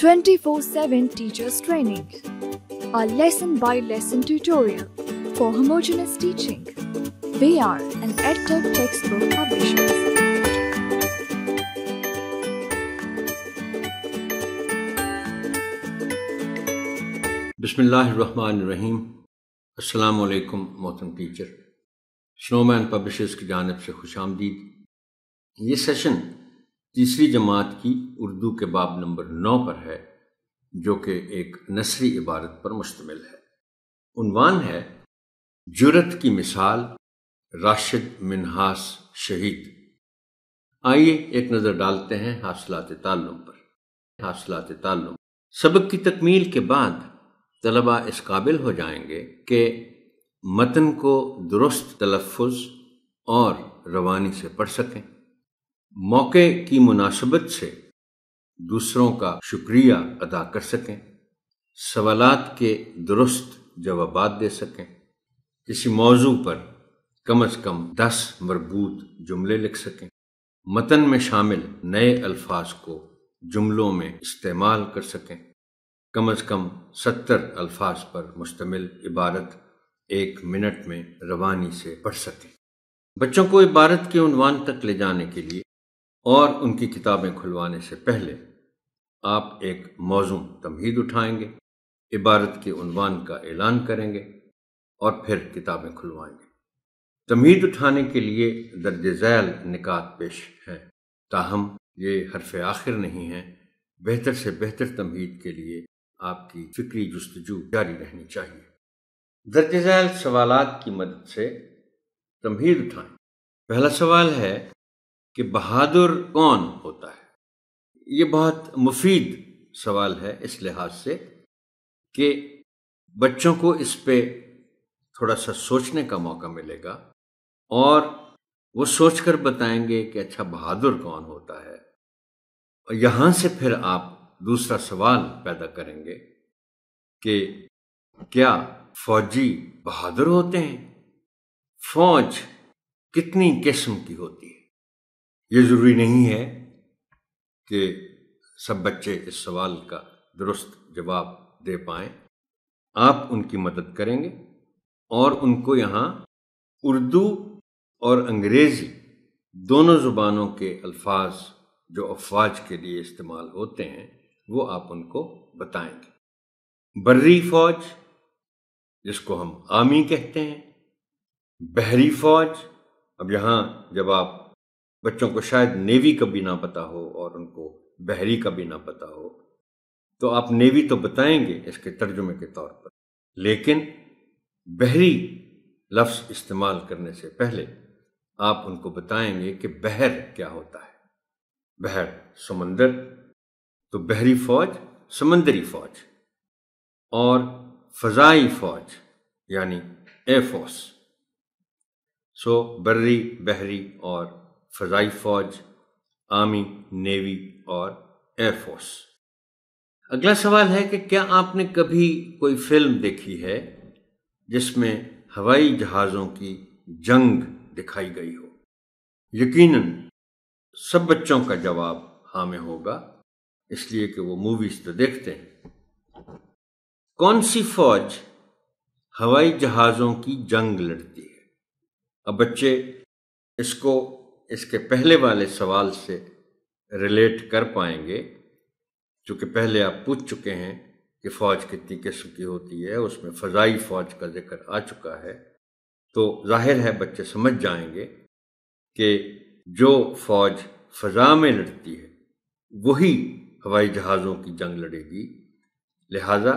24-7 teachers training, a lesson-by-lesson tutorial for homogenous teaching, are an EdTech textbook publisher. Bismillah ar-Rahman ar-Rahim. Assalamu alaikum, Motan teacher. Snowman Publishers ki janib se khush This session तीसरी जमात की उर्दू के बाब number नौ पर है जो कि एक नसरी इबारत पर मुश्तमिल है उनवान है जुरत की मिसाल राशिद मिनहास शहीद आइए एक नज़र डालते हैं हासिलात ताल्लुम पर हासिलात ताल्लुम सबक की तकमील के बाद तलबा इस काबिल हो जाएंगे कि मतन को दुरुस्त तलफ़ और रवानी से पढ़ सकें मौके की मुनासबत से दूसरों का शुक्रिया अदा कर सकें सवालत के दुरुस्त जवाब दे सकें किसी मौजू पर कम अज कम दस मरबूत जुमले लिख सकें मतन में शामिल नए अल्फाज को जुमलों में इस्तेमाल कर सकें कम अज कम सत्तर अल्फाज पर मुश्तमिल इबारत एक मिनट में रवानी से पढ़ सकें बच्चों को इबारत के उनवान तक ले जाने के लिए और उनकी किताबें खुलवाने से पहले आप एक मौजू तमहीद उठाएंगे इबारत के उनवान का ऐलान करेंगे और फिर किताबें खुलवाएंगे तमीद उठाने के लिए दर्ज झैल निकात पेश हैं ताहम ये हरफ आखिर नहीं है बेहतर से बेहतर तमहीद के लिए आपकी फिक्री जस्तजू जारी रहनी चाहिए दर्ज झैल सवाल की मदद से तमहीद उठाएं पहला सवाल है कि बहादुर कौन होता है ये बहुत मुफीद सवाल है इस लिहाज से कि बच्चों को इस पे थोड़ा सा सोचने का मौका मिलेगा और वो सोचकर बताएंगे कि अच्छा बहादुर कौन होता है और यहां से फिर आप दूसरा सवाल पैदा करेंगे कि क्या फौजी बहादुर होते हैं फौज कितनी किस्म की होती है ये ज़रूरी नहीं है कि सब बच्चे इस सवाल का दुरुस्त जवाब दे पाए आप उनकी मदद करेंगे और उनको यहाँ उर्दू और अंग्रेज़ी दोनों ज़ुबानों के अल्फाज जो अफवाज के लिए इस्तेमाल होते हैं वो आप उनको बताएंगे बर्री फौज जिसको हम आमी कहते हैं बहरी फौज अब यहाँ जब आप बच्चों को शायद नेवी का भी ना पता हो और उनको बहरी का भी ना पता हो तो आप नेवी तो बताएंगे इसके तर्जुमे के तौर पर लेकिन बहरी लफ्ज़ इस्तेमाल करने से पहले आप उनको बताएंगे कि बहर क्या होता है बहर समंदर तो बहरी फौज समंदरी फौज और फजाई फौज यानी एयरफोर्स सो बर्री बहरी और फजाई फौज आर्मी नेवी और एयरफोर्स अगला सवाल है कि क्या आपने कभी कोई फिल्म देखी है जिसमें हवाई जहाज़ों की जंग दिखाई गई हो यकीनन सब बच्चों का जवाब हाँ में होगा इसलिए कि वो मूवीज तो देखते हैं कौन सी फौज हवाई जहाज़ों की जंग लड़ती है अब बच्चे इसको इसके पहले वाले सवाल से रिलेट कर पाएंगे चूँकि पहले आप पूछ चुके हैं कि फ़ौज कितनी किस्म की होती है उसमें फ़जाई फ़ौज का जिक्र आ चुका है तो जाहिर है बच्चे समझ जाएंगे कि जो फ़ौज फ़जा में लड़ती है वही हवाई जहाज़ों की जंग लड़ेगी लिहाजा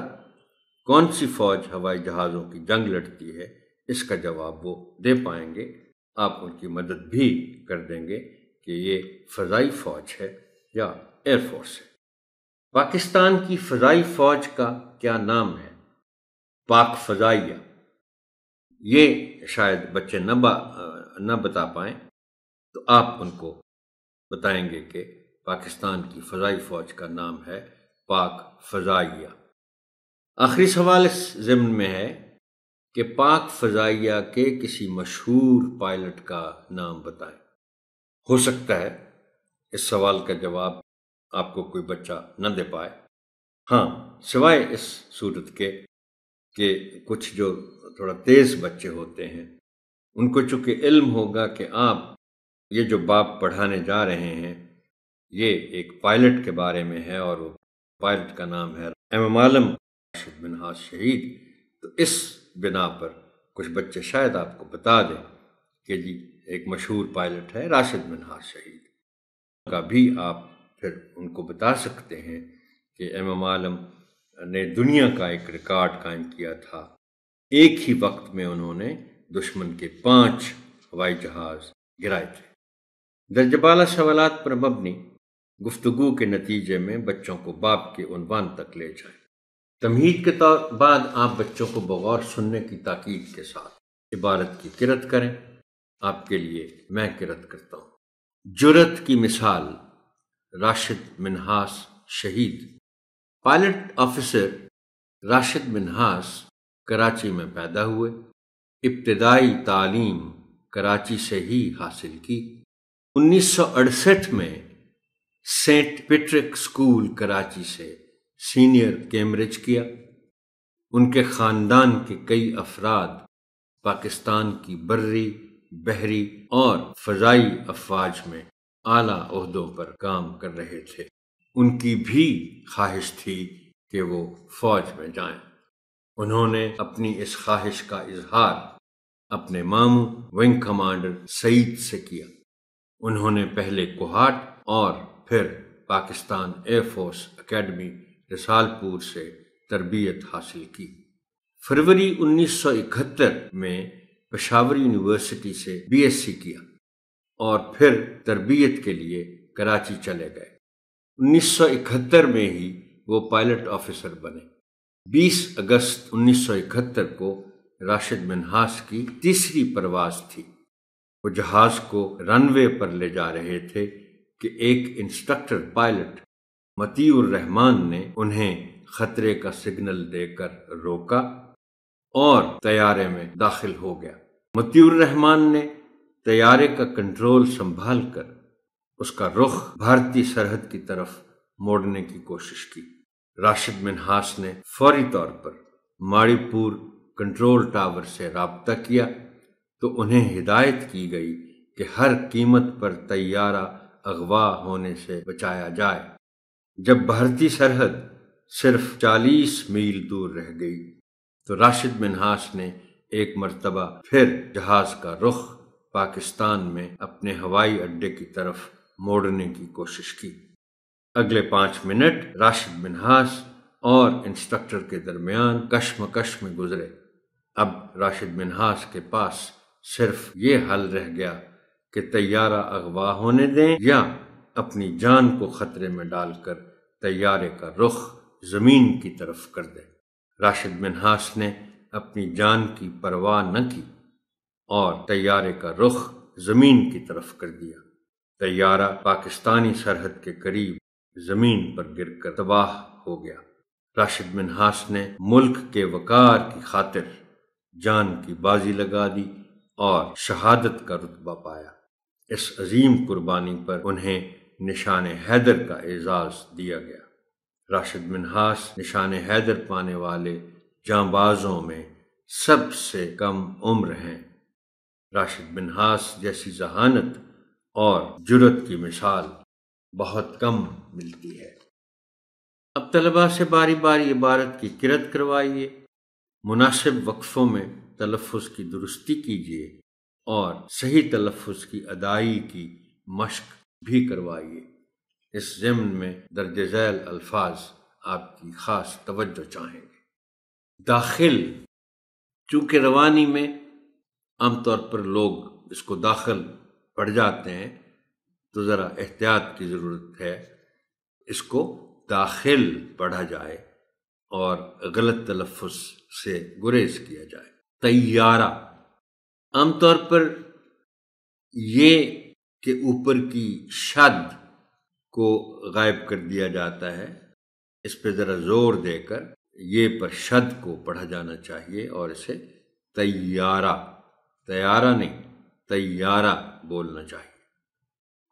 कौन सी फ़ौज हवाई जहाज़ों की जंग लड़ती है इसका जवाब वो दे पाएंगे आप उनकी मदद भी कर देंगे कि ये फ़जाई फ़ौज है या एयरफोर्स है पाकिस्तान की फ़जाई फ़ौज का क्या नाम है पाक फ़जाइया ये शायद बच्चे न न बता पाए तो आप उनको बताएंगे कि पाकिस्तान की फ़जाई फ़ौज का नाम है पाक फ़जाइया आखिरी सवाल इस ज़िम्न में है कि पाक फजाइया के किसी मशहूर पायलट का नाम बताए हो सकता है इस सवाल का जवाब आपको कोई बच्चा न दे पाए हाँ सिवाय इस सूरत के कि कुछ जो थोड़ा तेज़ बच्चे होते हैं उनको चूंकि इल्म होगा कि आप ये जो बाप पढ़ाने जा रहे हैं ये एक पायलट के बारे में है और वो पायलट का नाम है एम आलम राशिद बिन हाश शहीद तो इस बिना पर कुछ बच्चे शायद आपको बता दें कि जी एक मशहूर पायलट है राशिद मिनहार शहीद का भी आप फिर उनको बता सकते हैं कि एम एम आलम ने दुनिया का एक रिकॉर्ड कायम किया था एक ही वक्त में उन्होंने दुश्मन के पांच हवाई जहाज गिराए थे दर्जबाला सवालत पर मबनी गुफ्तगु के नतीजे में बच्चों को बाप के उनवान तक ले जाए तमहीद के तौर बाद आप बच्चों को बगौर सुनने की ताकीद के साथ इबारत की किरत करें आपके लिए मैं किरत करता हूँ जुरत की मिसाल राशिद मिनहास शहीद पायलट ऑफिसर राशिद मिनहास कराची में पैदा हुए इब्तदाई तालीम कराची से ही हासिल की 1968 में सेंट पेट्रिक स्कूल कराची से सीनियर कैम्ब्रिज किया उनके ख़ानदान के कई अफराद पाकिस्तान की बर्री बहरी और फजाई अफवाज में आला अहदों पर काम कर रहे थे उनकी भी ख्वाहिश थी कि वो फौज में जाएं। उन्होंने अपनी इस ख्वाहिश का इजहार अपने मामू विंग कमांडर सईद से किया उन्होंने पहले कुहाट और फिर पाकिस्तान एयरफोर्स एकेडमी रिसालपुर से तरबियत हासिल की फरवरी 1971 में पेशावर यूनिवर्सिटी से बीएससी किया और फिर तरबियत के लिए कराची चले गए 1971 में ही वो पायलट ऑफिसर बने 20 अगस्त 1971 को राशिद मिनहास की तीसरी परवाज थी वो जहाज को रनवे पर ले जा रहे थे कि एक इंस्ट्रक्टर पायलट मतीउर रहमान ने उन्हें खतरे का सिग्नल देकर रोका और तैयारे में दाखिल हो गया मतीउर रहमान ने तैयारे का कंट्रोल संभाल कर उसका रुख भारतीय सरहद की तरफ मोड़ने की कोशिश की राशिद मिनहास ने फौरी तौर पर माड़ीपुर कंट्रोल टावर से रबता किया तो उन्हें हिदायत की गई कि हर कीमत पर तैयारा अगवा होने से बचाया जाए जब भारतीय सरहद सिर्फ 40 मील दूर रह गई तो राशिद मिनहास ने एक मरतबा फिर जहाज का रुख पाकिस्तान में अपने हवाई अड्डे की तरफ मोड़ने की कोशिश की अगले पांच मिनट राशिद मिनहास और इंस्ट्रक्टर के दरमियान कश्मकश में गुजरे अब राशिद मिनहास के पास सिर्फ ये हल रह गया कि तैयारा अगवा होने दें या अपनी जान को खतरे में डालकर तैयारे का रुख ज़मीन की तरफ कर दे राशिद बिन ने अपनी जान की परवाह न की और तैयारे का रुख ज़मीन की तरफ कर दिया तैयारा पाकिस्तानी सरहद के करीब ज़मीन पर गिरकर तबाह हो गया राशिद बिन ने मुल्क के वकार की खातिर जान की बाजी लगा दी और शहादत का रुतबा पाया इस अजीम कुर्बानी पर उन्हें निशान हैदर का एजाज़ दिया गया राशिद मिनहास निशान हैदर पाने वाले जांबाजों में सबसे कम उम्र हैं राशिद मिनहास जैसी जहानत और जुरत की मिसाल बहुत कम मिलती है अब तलबा से बारी बारी इबारत की किरत करवाइए मुनासिब वक्फ़ों में तलफ़ की दुरुस्ती कीजिए और सही तलफ़ की अदाई की मश्क भी करवाइए इस जमन में दर्ज झैल अल्फाज आपकी खास तवज्जो चाहेंगे दाखिल चूंकि रवानी में आमतौर पर लोग इसको दाखिल पढ़ जाते हैं तो ज़रा एहतियात की ज़रूरत है इसको दाखिल पढ़ा जाए और गलत तलफ़ से गुरेज किया जाए तैयारा आमतौर पर ये के ऊपर की शद को गायब कर दिया जाता है इस पर ज़रा ज़ोर देकर ये पर शद को पढ़ा जाना चाहिए और इसे तैयारा तैयारा नहीं तैयारा बोलना चाहिए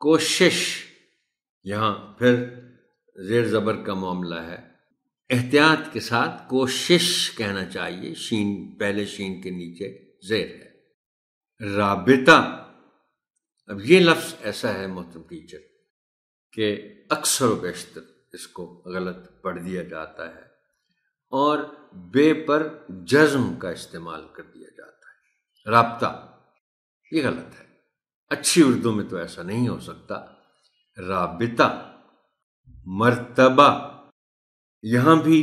कोशिश यहाँ फिर जेर ज़बर का मामला है एहतियात के साथ कोशिश कहना चाहिए शीन पहले शीन के नीचे जेर है राबिता अब ये लफ्ज़ ऐसा है मोहतम टीचर कि अक्सर बेशतर इसको गलत पढ़ दिया जाता है और बे पर जज्म का इस्तेमाल कर दिया जाता है रबता ये गलत है अच्छी उर्दू में तो ऐसा नहीं हो सकता राबिता मर्तबा यहां भी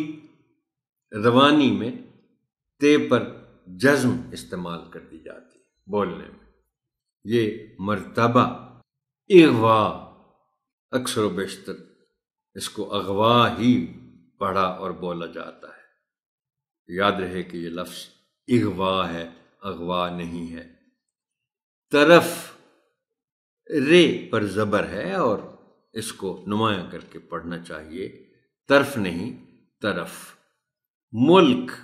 रवानी में ते पर जज्म इस्तेमाल कर दी जाती है बोलने में ये मरतबा अगवा अक्सर बेशतर इसको अगवा ही पढ़ा और बोला जाता है याद रहे कि ये लफ्ज़ अगवा है अगवा नहीं है तरफ रे पर ज़बर है और इसको नुमाया करके पढ़ना चाहिए तरफ नहीं तरफ मुल्क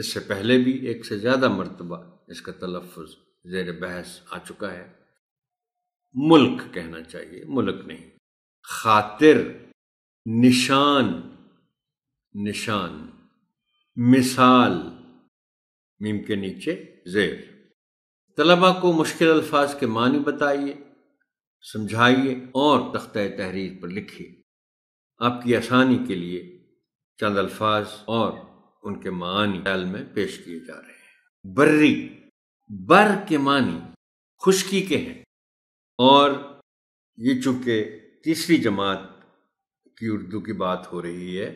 इससे पहले भी एक से ज़्यादा मरतबा इसका तलफ़ जेर बहस आ चुका है मुल्क कहना चाहिए मुल्क नहीं खातिर निशान निशान मिसाल मीम के नीचे जेर तलबा को मुश्किल अल्फाज के मानी बताइए समझाइए और तख्त तहरीर पर लिखिए आपकी आसानी के लिए चंद अल्फाज और उनके मानी ख्याल में पेश किए जा रहे हैं बर्री बर के मानी खुशकी के हैं और ये चूंकि तीसरी जमात की उर्दू की बात हो रही है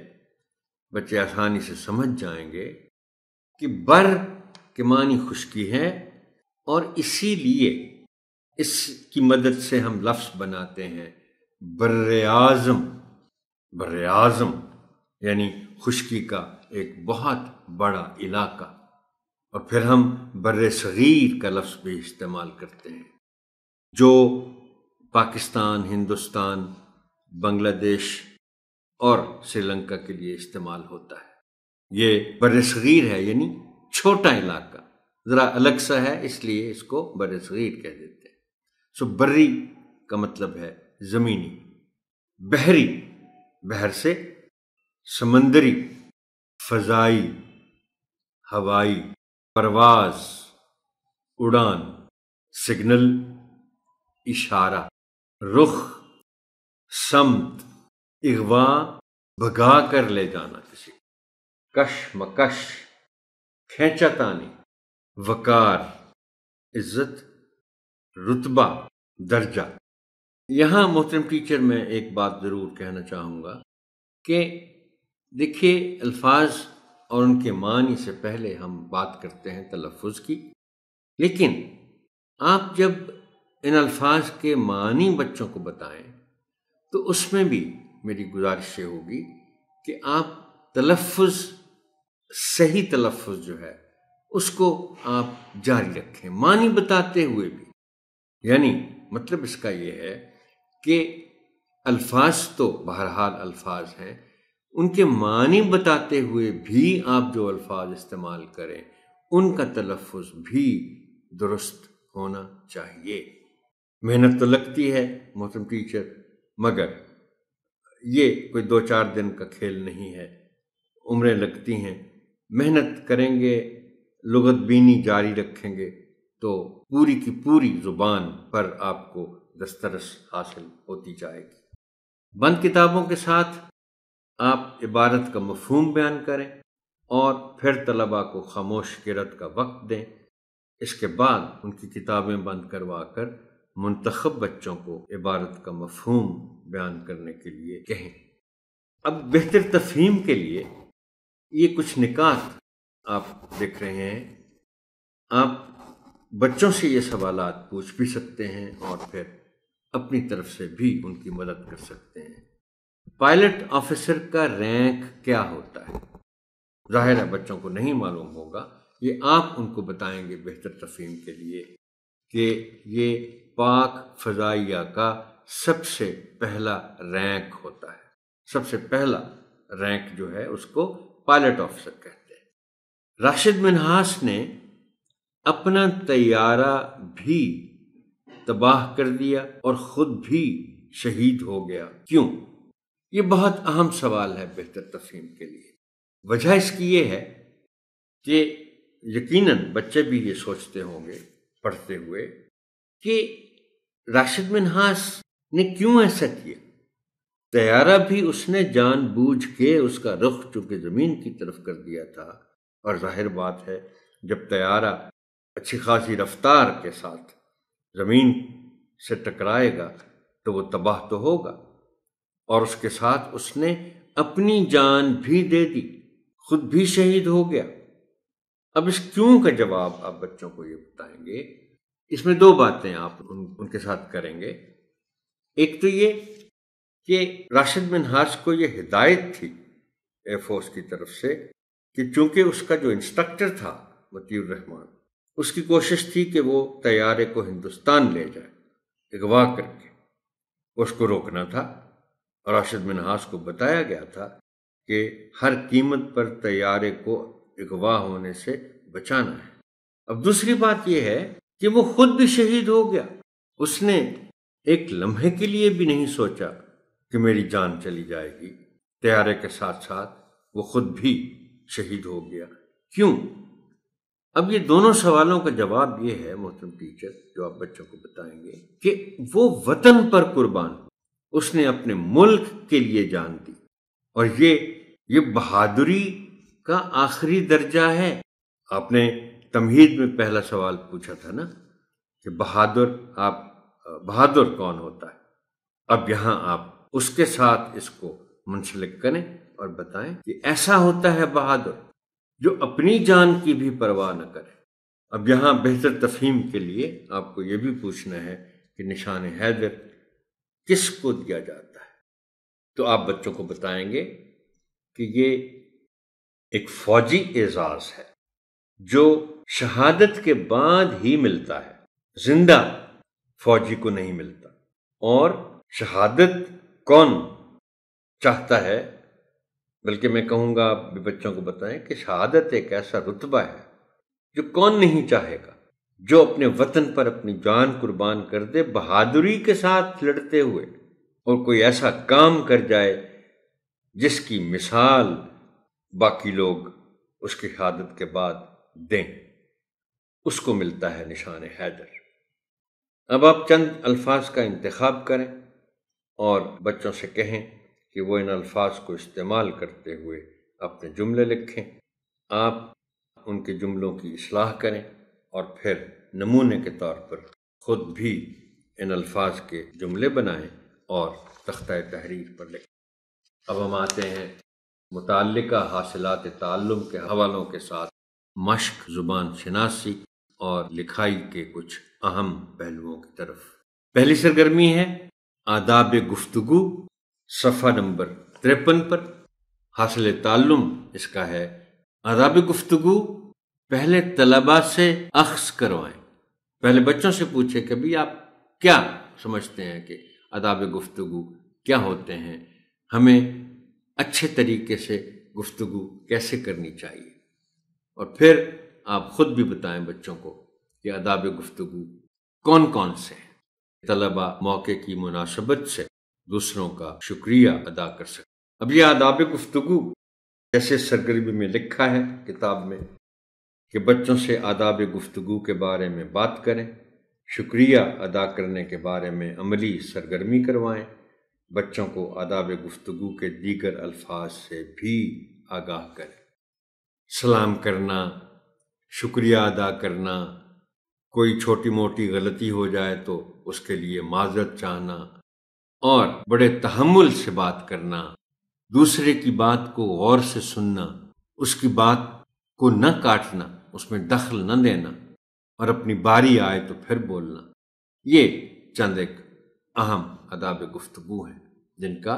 बच्चे आसानी से समझ जाएंगे कि बर के मानी खुशकी है और इसीलिए इसकी मदद से हम लफ्स बनाते हैं बर आज़म बर आज़म यानी खुशकी का एक बहुत बड़ा इलाका और फिर हम बर सग़ीर का लफ्ज़ भी इस्तेमाल करते हैं जो पाकिस्तान हिंदुस्तान बांग्लादेश और श्रीलंका के लिए इस्तेमाल होता है ये बर सग़ीर है यानी छोटा इलाका ज़रा अलग सा है इसलिए इसको बर सग़ीर कह देते हैं सो बर्री का मतलब है ज़मीनी बहरी बहर से समंदरी फजाई हवाई परवाज उड़ान सिग्नल इशारा रुख समत अगवा भगा कर ले जाना किसी कशमकश खेचतानी वकार इज्जत रुतबा दर्जा यहां मोहतरम टीचर मैं एक बात ज़रूर कहना चाहूंगा कि देखिए अल्फाज और उनके मानी से पहले हम बात करते हैं तलफ़ की लेकिन आप जब इन अल्फाज के मानी बच्चों को बताएं तो उसमें भी मेरी गुजारिश ये होगी कि आप तलफ़ सही तलफ़ जो है उसको आप जारी रखें मानी बताते हुए भी यानी मतलब इसका यह है कि अल्फाज तो बहरहाल अल्फाज हैं उनके मानी बताते हुए भी आप जो अल्फाज इस्तेमाल करें उनका तलफ़ भी दुरुस्त होना चाहिए मेहनत तो लगती है मौसम टीचर मगर ये कोई दो चार दिन का खेल नहीं है उम्रें लगती हैं मेहनत करेंगे लगत बीनी जारी रखेंगे तो पूरी की पूरी ज़ुबान पर आपको दस्तरस हासिल होती जाएगी बंद किताबों के साथ आप इबारत का मफहम बयान करें और फिर तलबा को खामोश किरत का वक्त दें इसके बाद उनकी किताबें बंद करवा कर मंतखब बच्चों को इबारत का मफहम बयान करने के लिए कहें अब बेहतर तफहीम के लिए ये कुछ निकात आप देख रहे हैं आप बच्चों से ये सवाल पूछ भी सकते हैं और फिर अपनी तरफ से भी उनकी मदद कर सकते हैं पायलट ऑफिसर का रैंक क्या होता है जाहिर है बच्चों को नहीं मालूम होगा ये आप उनको बताएंगे बेहतर तफीम के लिए कि ये पाक फजाइया का सबसे पहला रैंक होता है सबसे पहला रैंक जो है उसको पायलट ऑफिसर कहते हैं राशिद मिनहास ने अपना तैयारा भी तबाह कर दिया और खुद भी शहीद हो गया क्यों ये बहुत अहम सवाल है बेहतर तफहीम के लिए वजह इसकी ये है कि यकीनन बच्चे भी ये सोचते होंगे पढ़ते हुए कि राशिद मिनहास ने क्यों ऐसा किया तैयारा भी उसने जानबूझ के उसका रुख चूंकि ज़मीन की तरफ कर दिया था और जाहिर बात है जब तैयारा अच्छी खासी रफ्तार के साथ ज़मीन से टकराएगा तो वो तबाह तो होगा और उसके साथ उसने अपनी जान भी दे दी खुद भी शहीद हो गया अब इस क्यों का जवाब आप बच्चों को ये बताएंगे इसमें दो बातें आप उन, उनके साथ करेंगे एक तो ये कि राशिद मिनहाज को ये हिदायत थी एयरफोर्स की तरफ से कि चूंकि उसका जो इंस्ट्रक्टर था वतीर रहमान उसकी कोशिश थी कि वो तैयारे को हिंदुस्तान ले जाए अगवा करके उसको रोकना था राशिद मिनहास को बताया गया था कि हर कीमत पर तैयारे को अगवा होने से बचाना है अब दूसरी बात यह है कि वो खुद भी शहीद हो गया उसने एक लम्हे के लिए भी नहीं सोचा कि मेरी जान चली जाएगी तैयारे के साथ साथ वो खुद भी शहीद हो गया क्यों अब ये दोनों सवालों का जवाब ये है मोहतरम टीचर जो आप बच्चों को बताएंगे कि वो वतन पर कुर्बान हो उसने अपने मुल्क के लिए जान दी और ये ये बहादुरी का आखिरी दर्जा है आपने तमहीद में पहला सवाल पूछा था ना कि बहादुर आप बहादुर कौन होता है अब यहां आप उसके साथ इसको मुंसलिक करें और बताएं कि ऐसा होता है बहादुर जो अपनी जान की भी परवाह न करे अब यहां बेहतर तफहीम के लिए आपको यह भी पूछना है कि निशान हैदर किसको दिया जाता है तो आप बच्चों को बताएंगे कि ये एक फौजी एजाज है जो शहादत के बाद ही मिलता है जिंदा फौजी को नहीं मिलता और शहादत कौन चाहता है बल्कि मैं कहूंगा आप भी बच्चों को बताएं कि शहादत एक ऐसा रुतबा है जो कौन नहीं चाहेगा जो अपने वतन पर अपनी जान कुर्बान कर दे बहादुरी के साथ लड़ते हुए और कोई ऐसा काम कर जाए जिसकी मिसाल बाकी लोग उसकी शहादत के बाद दें उसको मिलता है निशान हैदर अब आप चंद अल्फाज का इंतखब करें और बच्चों से कहें कि वो इन अल्फाज को इस्तेमाल करते हुए अपने जुमले लिखें आप उनके जुमलों की असलाह करें और फिर नमूने के तौर पर ख़ुद भी इन अल्फाज के जुमले बनाएं और तख्त तहरीर पर लिखें अब हम आते हैं मुतल हासिलत तल्लुम के हवालों के साथ मश्क ज़ुबान शनासी और लिखाई के कुछ अहम पहलुओं की तरफ पहली सरगर्मी है आदाब गुफ्तगु सफ़ा नंबर तिरपन पर हासिल तल्लुम इसका है आदाब गुफ्तगु पहले तलबा से अक्स करवाएं पहले बच्चों से पूछें कभी आप क्या समझते हैं कि अदाब गुफ्तु क्या होते हैं हमें अच्छे तरीके से गुफ्तु कैसे करनी चाहिए और फिर आप खुद भी बताएं बच्चों को कि अदाब गुफ्तु कौन कौन से हैं तलबा मौके की मुनासबत से दूसरों का शुक्रिया अदा कर सकते अब यह आदाब गुफ्तु जैसे सरगर्मी में लिखा है किताब में कि बच्चों से आदाब गुफ्तु के बारे में बात करें शुक्रिया अदा करने के बारे में अमली सरगर्मी करवाएं बच्चों को आदाब गुफ्तु के दीगर अल्फाज से भी आगाह करें सलाम करना शुक्रिया अदा करना कोई छोटी मोटी गलती हो जाए तो उसके लिए माजरत चाहना और बड़े तहमुल से बात करना दूसरे की बात को गौर से सुनना उसकी बात को न काटना उसमें दखल न देना और अपनी बारी आए तो फिर बोलना ये चंद एक अहम अदाब गुफ्तु हैं जिनका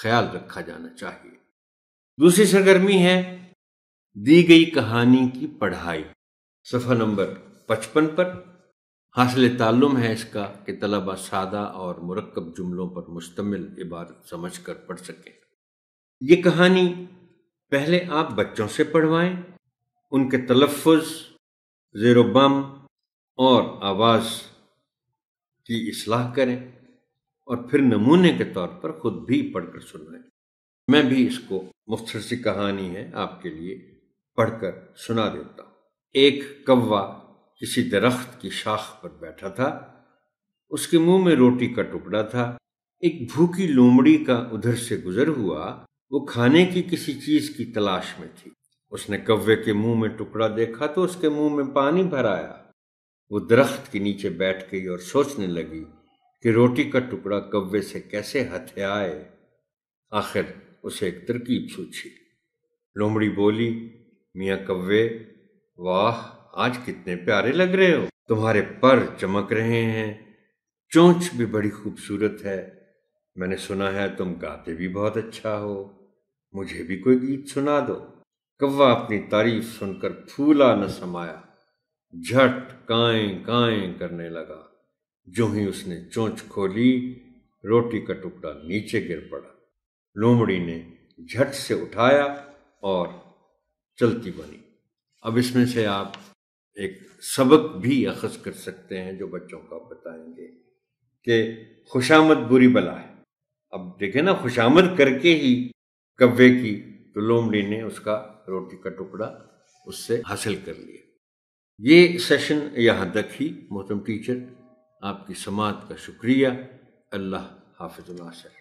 ख्याल रखा जाना चाहिए दूसरी सरगर्मी है दी गई कहानी की पढ़ाई सफ़ा नंबर पचपन पर हासिल तालुम है इसका कि तलबा सादा और मरकब जुमलों पर मुश्तमिल इबारत समझ कर पढ़ सकें ये कहानी पहले आप बच्चों से पढ़वाएं उनके तलफ़ ज़ेरो बम और आवाज़ की असलाह करें और फिर नमूने के तौर पर ख़ुद भी पढ़कर सुनाएं मैं भी इसको मुख्तर सी कहानी है आपके लिए पढ़कर सुना देता हूँ एक कौवा किसी दरख्त की शाख पर बैठा था उसके मुंह में रोटी का टुकड़ा था एक भूखी लोमड़ी का उधर से गुजर हुआ वो खाने की किसी चीज की तलाश में थी उसने कव्वे के मुंह में टुकड़ा देखा तो उसके मुंह में पानी भर आया वो दरख्त के नीचे बैठ गई और सोचने लगी कि रोटी का टुकड़ा कव्वे से कैसे हथियाए आखिर उसे एक तरकीब सूझी लोमड़ी बोली मियाँ कव्वे वाह आज कितने प्यारे लग रहे हो तुम्हारे पर चमक रहे हैं चोंच भी बड़ी खूबसूरत है मैंने सुना है तुम गाते भी बहुत अच्छा हो मुझे भी कोई गीत सुना दो कव्वा अपनी तारीफ सुनकर फूला न समाया झट काए काए करने लगा जो ही उसने चोंच खोली रोटी का टुकड़ा नीचे गिर पड़ा लोमड़ी ने झट से उठाया और चलती बनी अब इसमें से आप एक सबक भी अखज कर सकते हैं जो बच्चों को आप बताएंगे कि खुशामद बुरी बला है अब देखे ना खुशामद करके ही कव्वे की तो लोमड़ी ने उसका रोटी का टुकड़ा उससे हासिल कर लिया ये सेशन यहाँ तक ही मोहतम टीचर आपकी समात का शुक्रिया अल्लाह हाफिजुल्ला सर